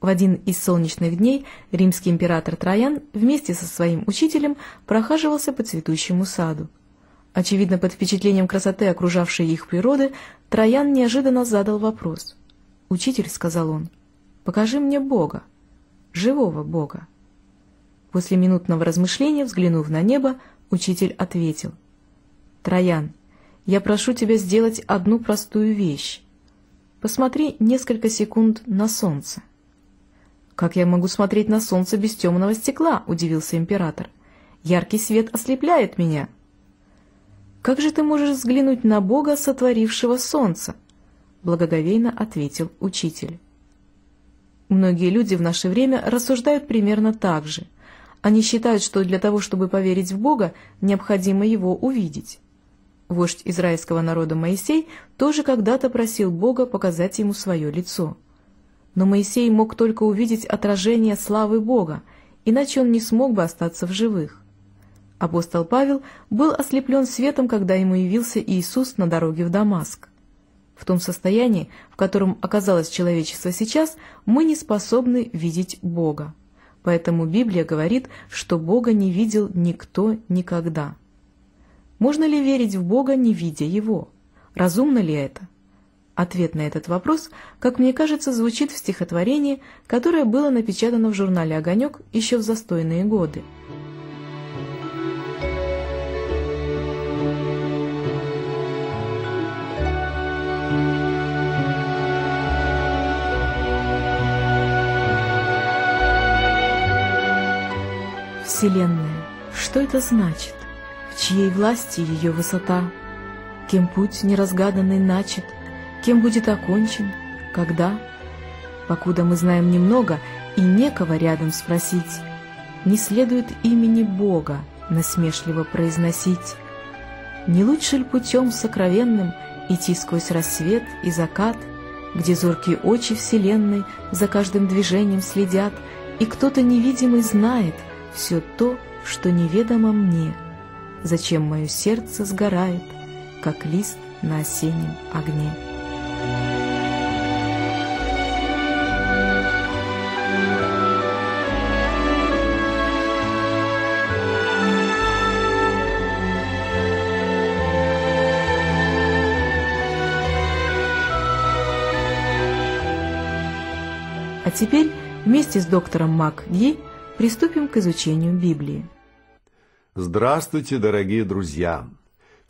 В один из солнечных дней римский император Троян вместе со своим учителем прохаживался по цветущему саду. Очевидно, под впечатлением красоты окружавшей их природы, Троян неожиданно задал вопрос. «Учитель», — сказал он, — «покажи мне Бога, живого Бога». После минутного размышления, взглянув на небо, учитель ответил. «Троян, я прошу тебя сделать одну простую вещь. Посмотри несколько секунд на солнце». «Как я могу смотреть на солнце без темного стекла?» – удивился император. «Яркий свет ослепляет меня». «Как же ты можешь взглянуть на Бога, сотворившего солнце?» – благоговейно ответил учитель. Многие люди в наше время рассуждают примерно так же. Они считают, что для того, чтобы поверить в Бога, необходимо его увидеть. Вождь израильского народа Моисей тоже когда-то просил Бога показать ему свое лицо – но Моисей мог только увидеть отражение славы Бога, иначе он не смог бы остаться в живых. Апостол Павел был ослеплен светом, когда ему явился Иисус на дороге в Дамаск. В том состоянии, в котором оказалось человечество сейчас, мы не способны видеть Бога. Поэтому Библия говорит, что Бога не видел никто никогда. Можно ли верить в Бога, не видя Его? Разумно ли это? Ответ на этот вопрос, как мне кажется, звучит в стихотворении, которое было напечатано в журнале «Огонек» еще в застойные годы. Вселенная, что это значит? В чьей власти ее высота? Кем путь неразгаданный начат – кем будет окончен, когда. Покуда мы знаем немного и некого рядом спросить, не следует имени Бога насмешливо произносить. Не лучше ли путем сокровенным идти сквозь рассвет и закат, где зоркие очи вселенной за каждым движением следят, и кто-то невидимый знает все то, что неведомо мне, зачем мое сердце сгорает, как лист на осеннем огне. А теперь вместе с доктором Мак Ги приступим к изучению Библии. Здравствуйте, дорогие друзья!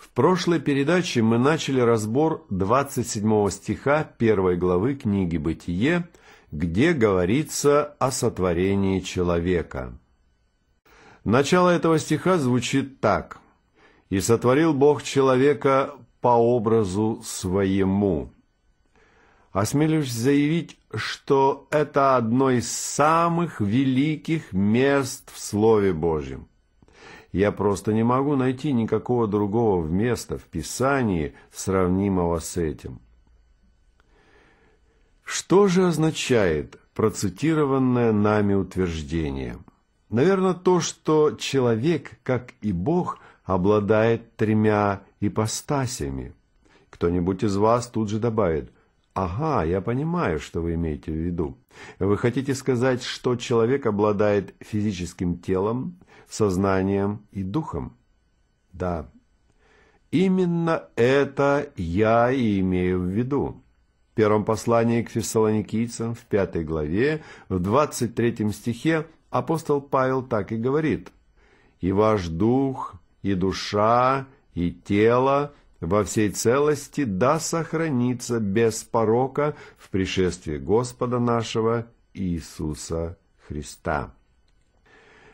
В прошлой передаче мы начали разбор 27 стиха 1 главы книги «Бытие», где говорится о сотворении человека. Начало этого стиха звучит так. «И сотворил Бог человека по образу своему». Осмелюсь заявить, что это одно из самых великих мест в Слове Божьем. Я просто не могу найти никакого другого места в Писании, сравнимого с этим. Что же означает процитированное нами утверждение? Наверное, то, что человек, как и Бог, обладает тремя ипостасями. Кто-нибудь из вас тут же добавит – Ага, я понимаю, что вы имеете в виду. Вы хотите сказать, что человек обладает физическим телом, сознанием и духом. Да, именно это я и имею в виду. В первом послании к фессалоникийцам, в пятой главе, в двадцать третьем стихе апостол Павел так и говорит. «И ваш дух, и душа, и тело во всей целости да сохранится без порока в пришествии Господа нашего Иисуса Христа».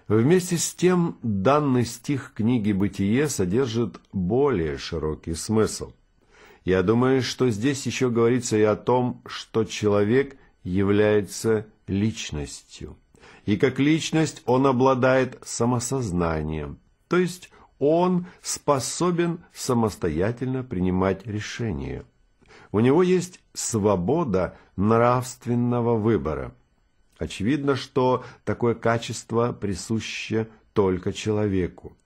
Вместе с тем данный стих книги «Бытие» содержит более широкий смысл. Я думаю, что здесь еще говорится и о том, что человек является личностью. И как личность он обладает самосознанием, то есть он способен самостоятельно принимать решения. У него есть свобода нравственного выбора – Очевидно, что такое качество присуще только человеку.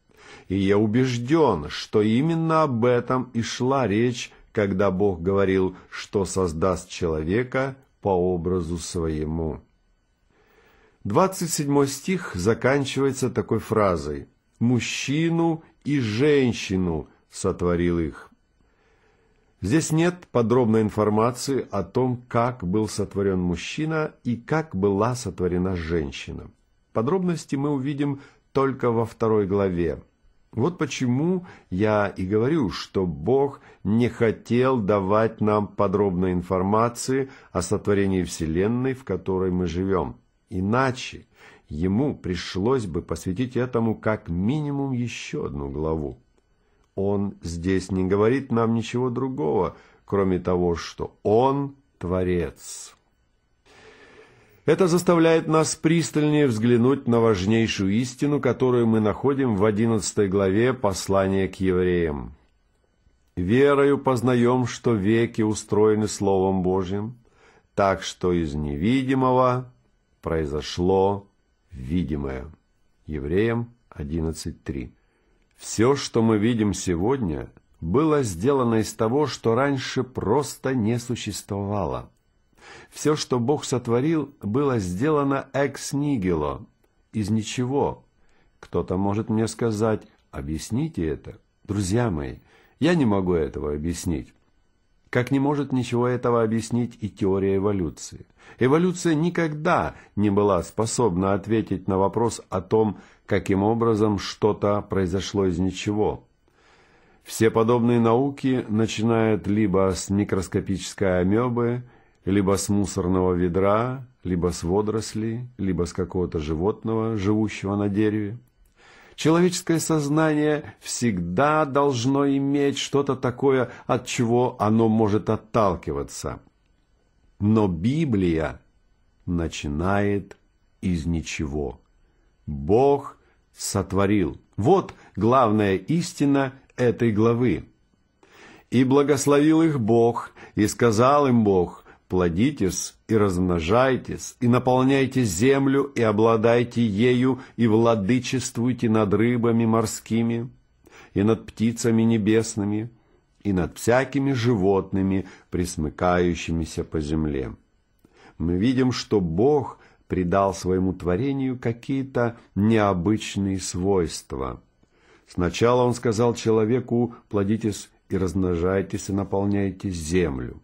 И я убежден, что именно об этом и шла речь, когда Бог говорил, что создаст человека по образу своему. 27 стих заканчивается такой фразой «Мужчину и женщину сотворил их». Здесь нет подробной информации о том, как был сотворен мужчина и как была сотворена женщина. Подробности мы увидим только во второй главе. Вот почему я и говорю, что Бог не хотел давать нам подробной информации о сотворении Вселенной, в которой мы живем. Иначе ему пришлось бы посвятить этому как минимум еще одну главу он здесь не говорит нам ничего другого, кроме того, что он Творец. Это заставляет нас пристальнее взглянуть на важнейшую истину, которую мы находим в 11 главе послания к евреям. «Верою познаем, что веки устроены Словом Божьим, так что из невидимого произошло видимое». Евреям 11.3. Все, что мы видим сегодня, было сделано из того, что раньше просто не существовало. Все, что Бог сотворил, было сделано экс нигило, из ничего. Кто-то может мне сказать, объясните это. Друзья мои, я не могу этого объяснить. Как не может ничего этого объяснить и теория эволюции. Эволюция никогда не была способна ответить на вопрос о том, каким образом что-то произошло из ничего. Все подобные науки начинают либо с микроскопической амебы, либо с мусорного ведра, либо с водорослей, либо с какого-то животного, живущего на дереве. Человеческое сознание всегда должно иметь что-то такое, от чего оно может отталкиваться. Но Библия начинает из ничего. Бог сотворил. Вот главная истина этой главы. «И благословил их Бог, и сказал им Бог, Плодитесь и размножайтесь, и наполняйте землю, и обладайте ею, и владычествуйте над рыбами морскими, и над птицами небесными, и над всякими животными, присмыкающимися по земле. Мы видим, что Бог придал своему творению какие-то необычные свойства. Сначала Он сказал человеку «плодитесь и размножайтесь, и наполняйте землю».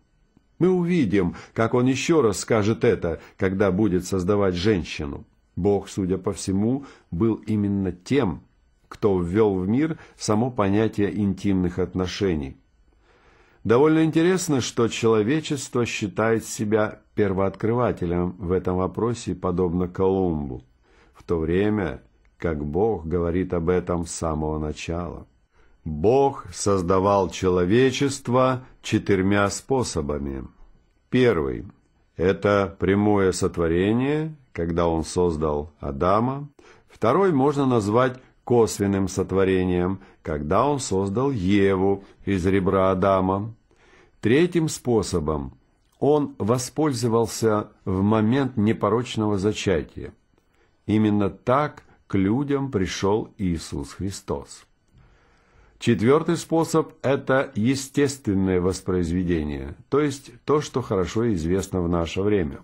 Мы увидим, как он еще раз скажет это, когда будет создавать женщину. Бог, судя по всему, был именно тем, кто ввел в мир само понятие интимных отношений. Довольно интересно, что человечество считает себя первооткрывателем в этом вопросе, подобно Колумбу, в то время как Бог говорит об этом с самого начала. Бог создавал человечество четырьмя способами. Первый – это прямое сотворение, когда он создал Адама. Второй можно назвать косвенным сотворением, когда он создал Еву из ребра Адама. Третьим способом он воспользовался в момент непорочного зачатия. Именно так к людям пришел Иисус Христос. Четвертый способ – это естественное воспроизведение, то есть то, что хорошо известно в наше время.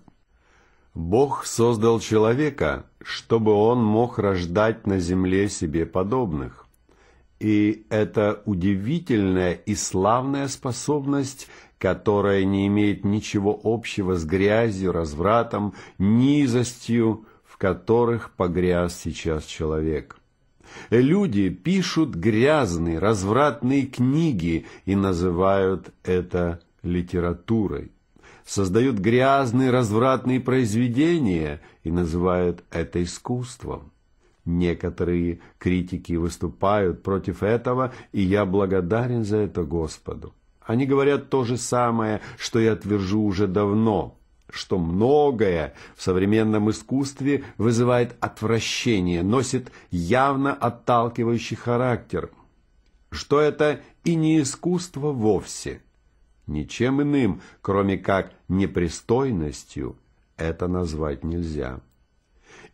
Бог создал человека, чтобы он мог рождать на земле себе подобных. И это удивительная и славная способность, которая не имеет ничего общего с грязью, развратом, низостью, в которых погряз сейчас человек – Люди пишут грязные, развратные книги и называют это литературой. Создают грязные, развратные произведения и называют это искусством. Некоторые критики выступают против этого, и я благодарен за это Господу. Они говорят то же самое, что я отвержу уже давно – что многое в современном искусстве вызывает отвращение, носит явно отталкивающий характер, что это и не искусство вовсе. Ничем иным, кроме как непристойностью, это назвать нельзя.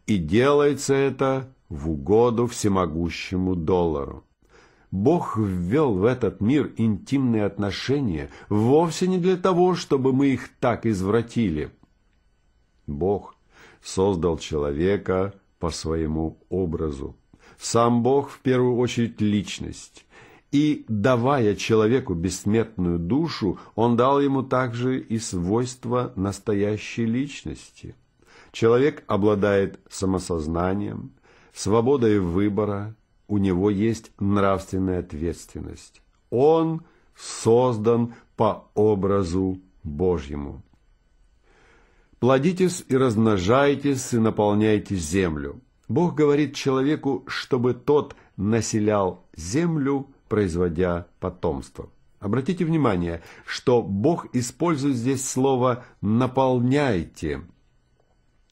И делается это в угоду всемогущему доллару. Бог ввел в этот мир интимные отношения вовсе не для того, чтобы мы их так извратили. Бог создал человека по своему образу. Сам Бог в первую очередь личность. И, давая человеку бессмертную душу, он дал ему также и свойства настоящей личности. Человек обладает самосознанием, свободой выбора, у него есть нравственная ответственность. Он создан по образу Божьему. Плодитесь и размножайтесь, и наполняйте землю. Бог говорит человеку, чтобы тот населял землю, производя потомство. Обратите внимание, что Бог использует здесь слово «наполняйте»,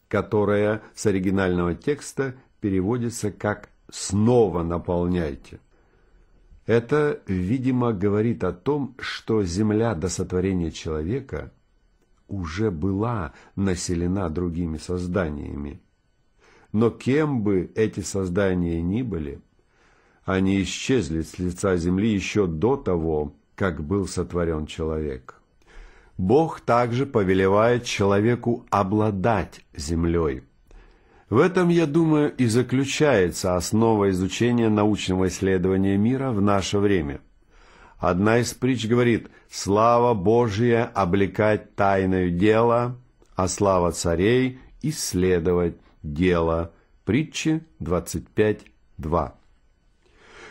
которое с оригинального текста переводится как снова наполняйте. Это, видимо, говорит о том, что земля до сотворения человека уже была населена другими созданиями. Но кем бы эти создания ни были, они исчезли с лица земли еще до того, как был сотворен человек. Бог также повелевает человеку обладать землей – в этом, я думаю, и заключается основа изучения научного исследования мира в наше время. Одна из притч говорит «Слава Божия облекать тайное дело, а слава царей исследовать дело». Притчи 25.2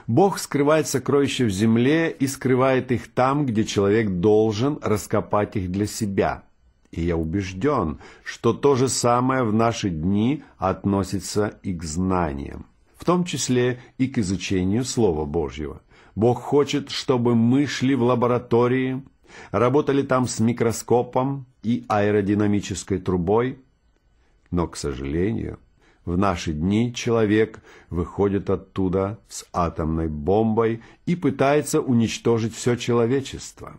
Бог скрывает сокровища в земле и скрывает их там, где человек должен раскопать их для себя – и я убежден, что то же самое в наши дни относится и к знаниям, в том числе и к изучению Слова Божьего. Бог хочет, чтобы мы шли в лаборатории, работали там с микроскопом и аэродинамической трубой. Но, к сожалению, в наши дни человек выходит оттуда с атомной бомбой и пытается уничтожить все человечество.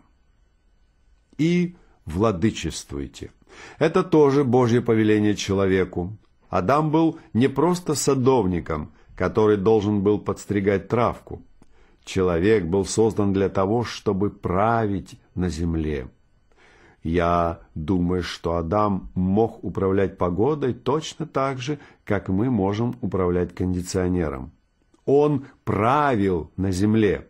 И владычествуйте. Это тоже Божье повеление человеку. Адам был не просто садовником, который должен был подстригать травку. Человек был создан для того, чтобы править на земле. Я думаю, что Адам мог управлять погодой точно так же, как мы можем управлять кондиционером. Он правил на земле.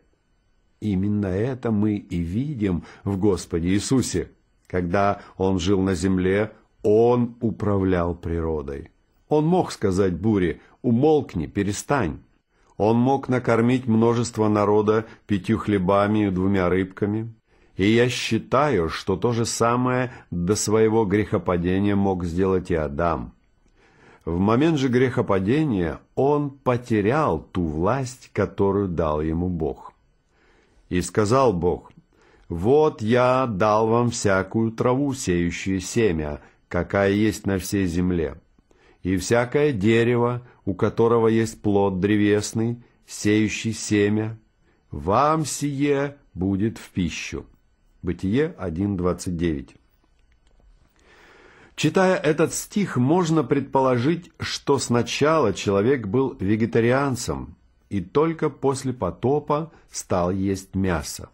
Именно это мы и видим в Господе Иисусе. Когда он жил на земле, он управлял природой. Он мог сказать буре «умолкни, перестань». Он мог накормить множество народа пятью хлебами и двумя рыбками. И я считаю, что то же самое до своего грехопадения мог сделать и Адам. В момент же грехопадения он потерял ту власть, которую дал ему Бог. И сказал Бог, «Вот я дал вам всякую траву, сеющую семя, какая есть на всей земле, и всякое дерево, у которого есть плод древесный, сеющий семя, вам сие будет в пищу». Бытие 1.29. Читая этот стих, можно предположить, что сначала человек был вегетарианцем и только после потопа стал есть мясо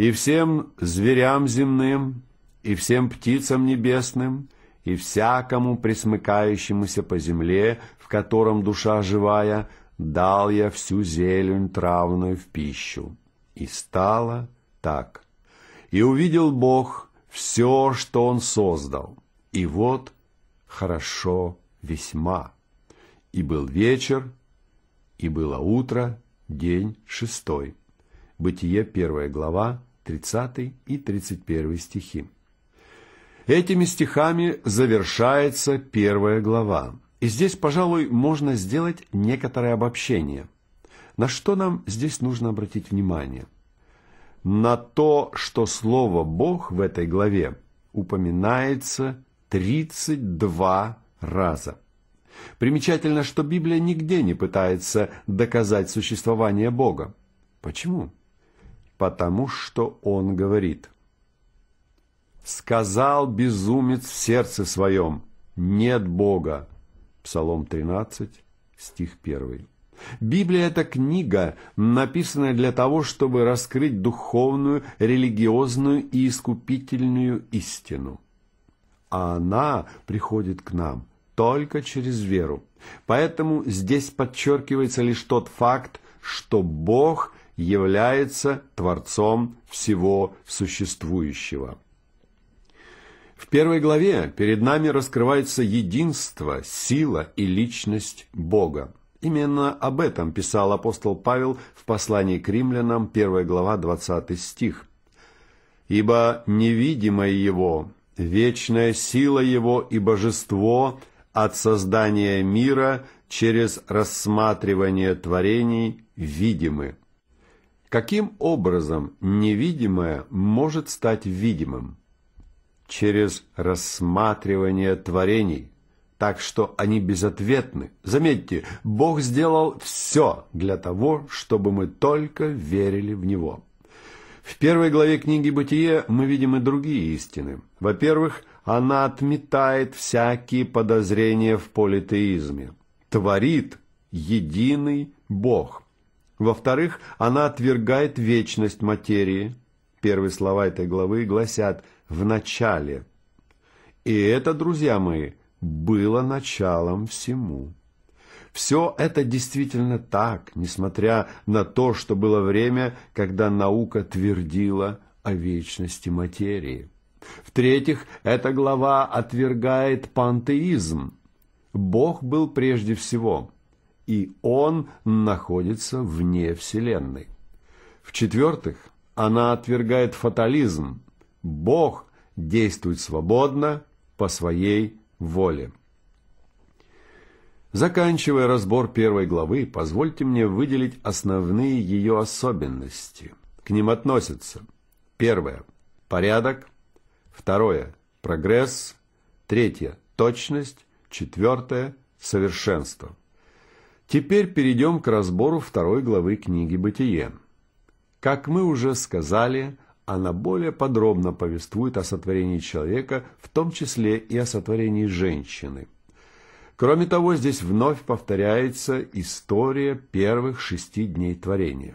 и всем зверям земным, и всем птицам небесным, и всякому присмыкающемуся по земле, в котором душа живая, дал я всю зелень травную в пищу. И стало так. И увидел Бог все, что Он создал. И вот хорошо весьма. И был вечер, и было утро, день шестой. Бытие, первая глава, 30 и 31 стихи. Этими стихами завершается первая глава. И здесь, пожалуй, можно сделать некоторое обобщение. На что нам здесь нужно обратить внимание? На то, что слово «Бог» в этой главе упоминается 32 раза. Примечательно, что Библия нигде не пытается доказать существование Бога. Почему? потому что он говорит. «Сказал безумец в сердце своем, нет Бога». Псалом 13, стих 1. Библия – это книга, написанная для того, чтобы раскрыть духовную, религиозную и искупительную истину. А она приходит к нам только через веру. Поэтому здесь подчеркивается лишь тот факт, что Бог является Творцом всего существующего. В первой главе перед нами раскрывается единство, сила и личность Бога. Именно об этом писал апостол Павел в послании к римлянам, 1 глава, 20 стих. «Ибо невидимое Его, вечная сила Его и божество от создания мира через рассматривание творений видимы». Каким образом невидимое может стать видимым? Через рассматривание творений, так что они безответны. Заметьте, Бог сделал все для того, чтобы мы только верили в Него. В первой главе книги «Бытие» мы видим и другие истины. Во-первых, она отметает всякие подозрения в политеизме. Творит единый Бог – во-вторых, она отвергает вечность материи. Первые слова этой главы гласят «в начале». И это, друзья мои, было началом всему. Все это действительно так, несмотря на то, что было время, когда наука твердила о вечности материи. В-третьих, эта глава отвергает пантеизм. Бог был прежде всего – и он находится вне Вселенной. В-четвертых, она отвергает фатализм. Бог действует свободно по своей воле. Заканчивая разбор первой главы, позвольте мне выделить основные ее особенности. К ним относятся первое – порядок, второе – прогресс, третье – точность, четвертое – совершенство. Теперь перейдем к разбору второй главы книги «Бытие». Как мы уже сказали, она более подробно повествует о сотворении человека, в том числе и о сотворении женщины. Кроме того, здесь вновь повторяется история первых шести дней творения.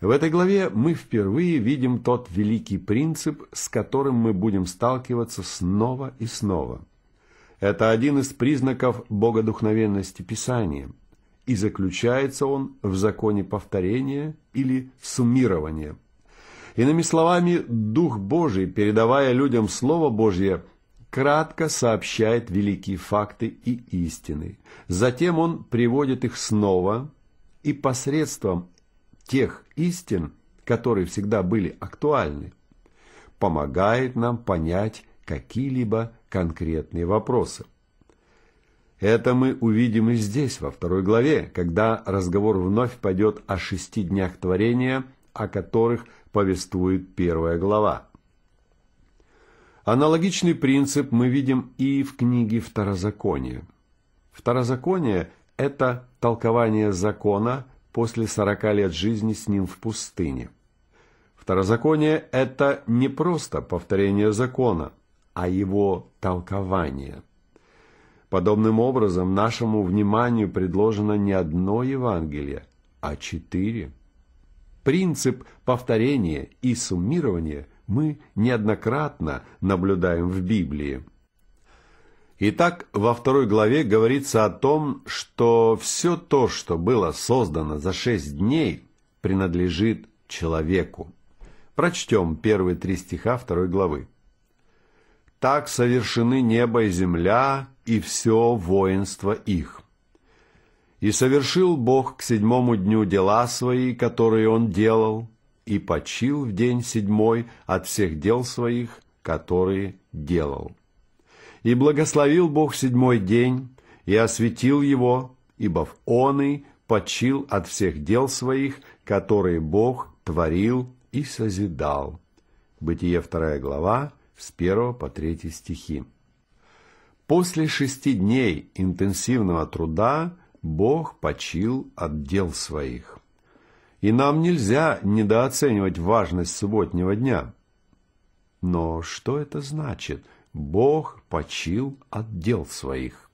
В этой главе мы впервые видим тот великий принцип, с которым мы будем сталкиваться снова и снова – это один из признаков богодухновенности Писания, и заключается он в законе повторения или суммирования. Иными словами, Дух Божий, передавая людям Слово Божье, кратко сообщает великие факты и истины. Затем он приводит их снова и посредством тех истин, которые всегда были актуальны, помогает нам понять какие-либо конкретные вопросы. Это мы увидим и здесь, во второй главе, когда разговор вновь пойдет о шести днях творения, о которых повествует первая глава. Аналогичный принцип мы видим и в книге Второзакония. Второзаконие – это толкование закона после 40 лет жизни с ним в пустыне. Второзаконие – это не просто повторение закона – а его толкование. Подобным образом нашему вниманию предложено не одно Евангелие, а четыре. Принцип повторения и суммирования мы неоднократно наблюдаем в Библии. Итак, во второй главе говорится о том, что все то, что было создано за шесть дней, принадлежит человеку. Прочтем первые три стиха второй главы. Так совершены небо и земля, и все воинство их. И совершил Бог к седьмому дню дела свои, которые Он делал, и почил в день седьмой от всех дел своих, которые делал. И благословил Бог седьмой день, и осветил его, ибо в он и почил от всех дел своих, которые Бог творил и созидал. Бытие 2 глава, с 1 по 3 стихи. После шести дней интенсивного труда Бог почил от дел своих. И нам нельзя недооценивать важность субботнего дня. Но что это значит? Бог почил от дел своих.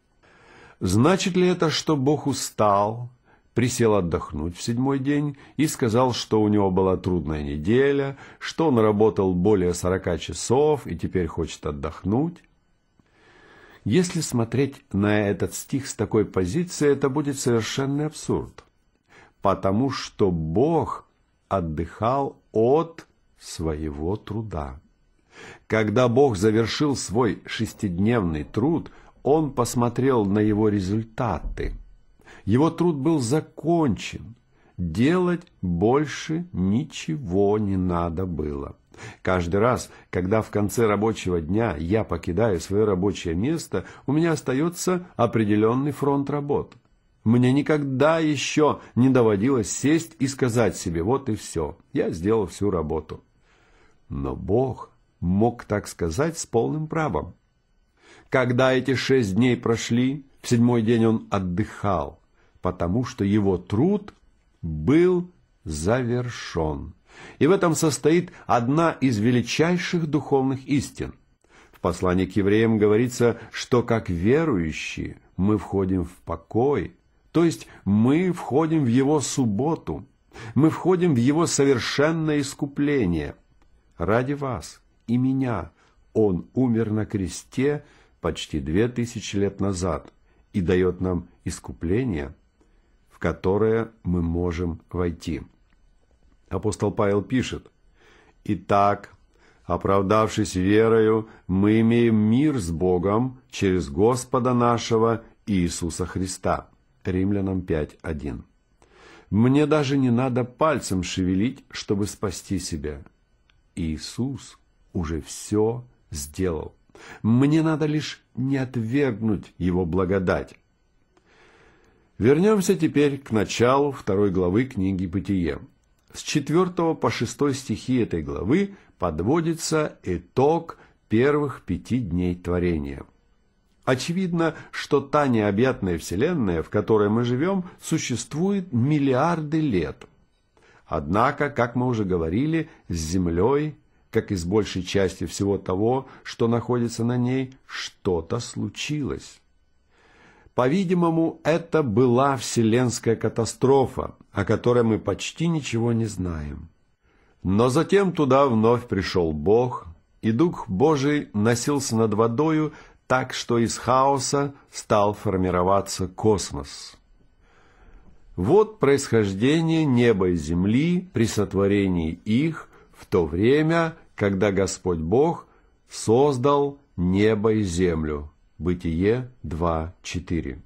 Значит ли это, что Бог устал, присел отдохнуть в седьмой день и сказал, что у него была трудная неделя, что он работал более сорока часов и теперь хочет отдохнуть. Если смотреть на этот стих с такой позиции, это будет совершенный абсурд, потому что Бог отдыхал от своего труда. Когда Бог завершил свой шестидневный труд, Он посмотрел на его результаты – его труд был закончен. Делать больше ничего не надо было. Каждый раз, когда в конце рабочего дня я покидаю свое рабочее место, у меня остается определенный фронт работ. Мне никогда еще не доводилось сесть и сказать себе «вот и все, я сделал всю работу». Но Бог мог так сказать с полным правом. Когда эти шесть дней прошли, в седьмой день он отдыхал потому что его труд был завершен. И в этом состоит одна из величайших духовных истин. В послании к евреям говорится, что как верующие мы входим в покой, то есть мы входим в его субботу, мы входим в его совершенное искупление. Ради вас и меня он умер на кресте почти две тысячи лет назад и дает нам искупление – которое мы можем войти. Апостол Павел пишет, «Итак, оправдавшись верою, мы имеем мир с Богом через Господа нашего Иисуса Христа». Римлянам 5.1. «Мне даже не надо пальцем шевелить, чтобы спасти себя. Иисус уже все сделал. Мне надо лишь не отвергнуть Его благодать, Вернемся теперь к началу второй главы книги «Бытие». С 4 по 6 стихи этой главы подводится итог первых пяти дней творения. Очевидно, что та необъятная вселенная, в которой мы живем, существует миллиарды лет. Однако, как мы уже говорили, с Землей, как и с большей частью всего того, что находится на ней, что-то случилось. По-видимому, это была вселенская катастрофа, о которой мы почти ничего не знаем. Но затем туда вновь пришел Бог, и Дух Божий носился над водою так, что из хаоса стал формироваться космос. Вот происхождение неба и земли при сотворении их в то время, когда Господь Бог создал небо и землю. Бытие 2.4.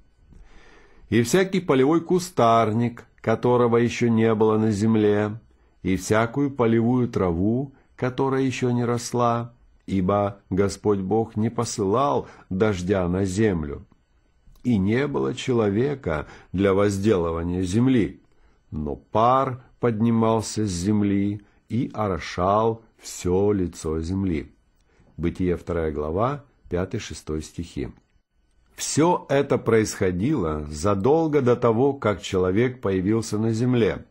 «И всякий полевой кустарник, которого еще не было на земле, и всякую полевую траву, которая еще не росла, ибо Господь Бог не посылал дождя на землю, и не было человека для возделывания земли, но пар поднимался с земли и орошал все лицо земли». Бытие 2 глава, 5-6 стихи. Все это происходило задолго до того, как человек появился на земле.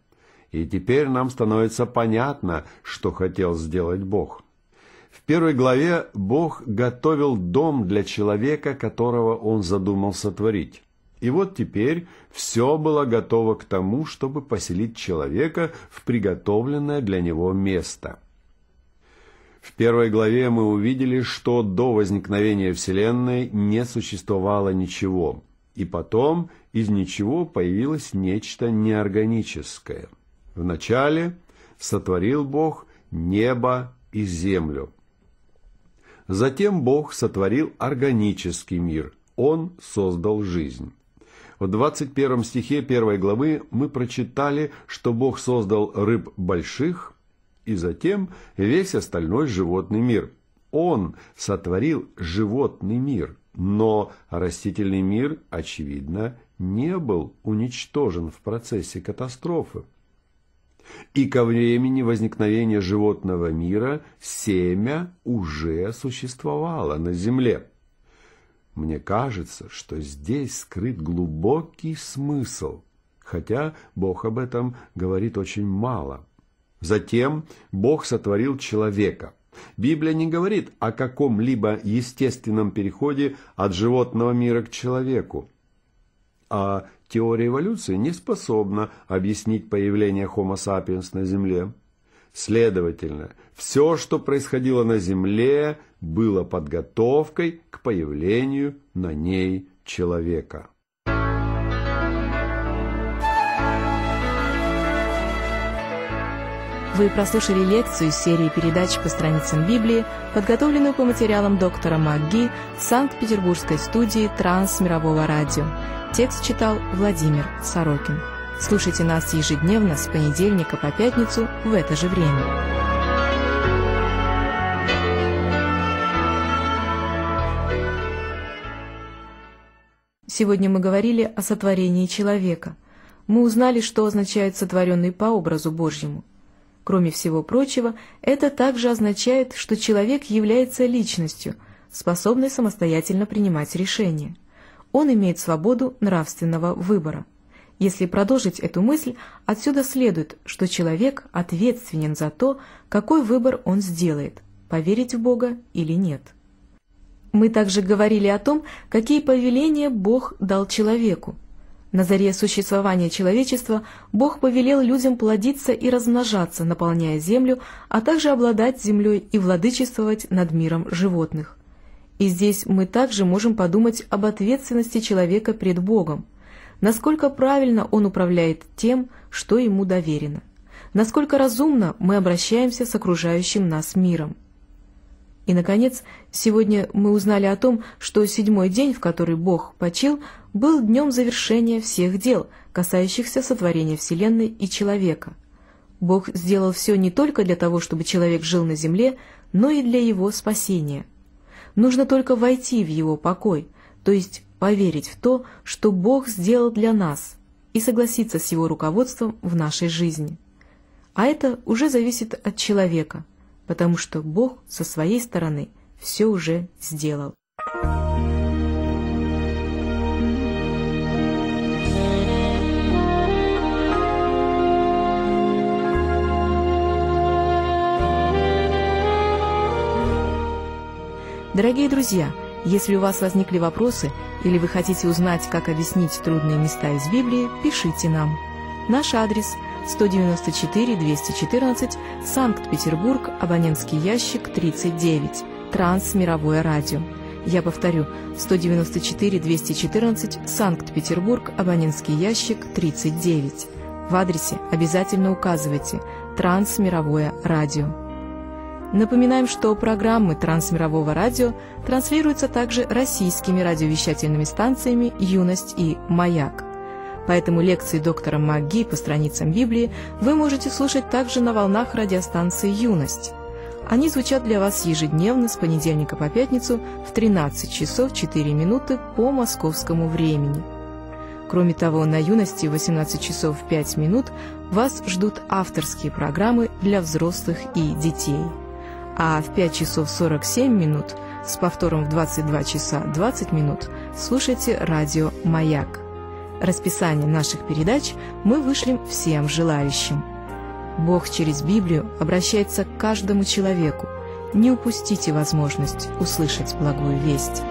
И теперь нам становится понятно, что хотел сделать Бог. В первой главе Бог готовил дом для человека, которого он задумал сотворить. И вот теперь все было готово к тому, чтобы поселить человека в приготовленное для него место – в первой главе мы увидели, что до возникновения Вселенной не существовало ничего, и потом из ничего появилось нечто неорганическое. Вначале сотворил Бог небо и землю. Затем Бог сотворил органический мир, Он создал жизнь. В 21 стихе 1 главы мы прочитали, что Бог создал рыб больших, и затем весь остальной животный мир. Он сотворил животный мир, но растительный мир, очевидно, не был уничтожен в процессе катастрофы. И ко времени возникновения животного мира семя уже существовало на земле. Мне кажется, что здесь скрыт глубокий смысл, хотя Бог об этом говорит очень мало – Затем Бог сотворил человека. Библия не говорит о каком-либо естественном переходе от животного мира к человеку. А теория эволюции не способна объяснить появление Homo sapiens на Земле. Следовательно, все, что происходило на Земле, было подготовкой к появлению на ней человека. Вы прослушали лекцию серии передач по страницам Библии, подготовленную по материалам доктора Магги в Санкт-Петербургской студии Трансмирового радио. Текст читал Владимир Сорокин. Слушайте нас ежедневно с понедельника по пятницу в это же время. Сегодня мы говорили о сотворении человека. Мы узнали, что означает сотворенный по образу Божьему – Кроме всего прочего, это также означает, что человек является личностью, способной самостоятельно принимать решения. Он имеет свободу нравственного выбора. Если продолжить эту мысль, отсюда следует, что человек ответственен за то, какой выбор он сделает – поверить в Бога или нет. Мы также говорили о том, какие повеления Бог дал человеку – на заре существования человечества Бог повелел людям плодиться и размножаться, наполняя землю, а также обладать землей и владычествовать над миром животных. И здесь мы также можем подумать об ответственности человека пред Богом, насколько правильно он управляет тем, что ему доверено, насколько разумно мы обращаемся с окружающим нас миром. И, наконец, сегодня мы узнали о том, что седьмой день, в который Бог почил, был днем завершения всех дел, касающихся сотворения Вселенной и человека. Бог сделал все не только для того, чтобы человек жил на земле, но и для его спасения. Нужно только войти в его покой, то есть поверить в то, что Бог сделал для нас, и согласиться с его руководством в нашей жизни. А это уже зависит от человека – потому что Бог со своей стороны все уже сделал. Дорогие друзья, если у вас возникли вопросы или вы хотите узнать, как объяснить трудные места из Библии, пишите нам. Наш адрес – 194 214, Санкт-Петербург, абонентский ящик 39, Транс-мировое радио. Я повторю, 194 214, Санкт-Петербург, абонентский ящик 39. В адресе обязательно указывайте «Трансмировое радио». Напоминаем, что программы Трансмирового радио транслируются также российскими радиовещательными станциями «Юность» и «Маяк». Поэтому лекции доктора Маги по страницам Библии вы можете слушать также на волнах радиостанции «Юность». Они звучат для вас ежедневно с понедельника по пятницу в 13 часов 4 минуты по московскому времени. Кроме того, на «Юности» в 18 часов 5 минут вас ждут авторские программы для взрослых и детей. А в 5 часов 47 минут с повтором в 22 часа 20 минут слушайте радио «Маяк». Расписание наших передач мы вышлем всем желающим. Бог через Библию обращается к каждому человеку. Не упустите возможность услышать благую весть.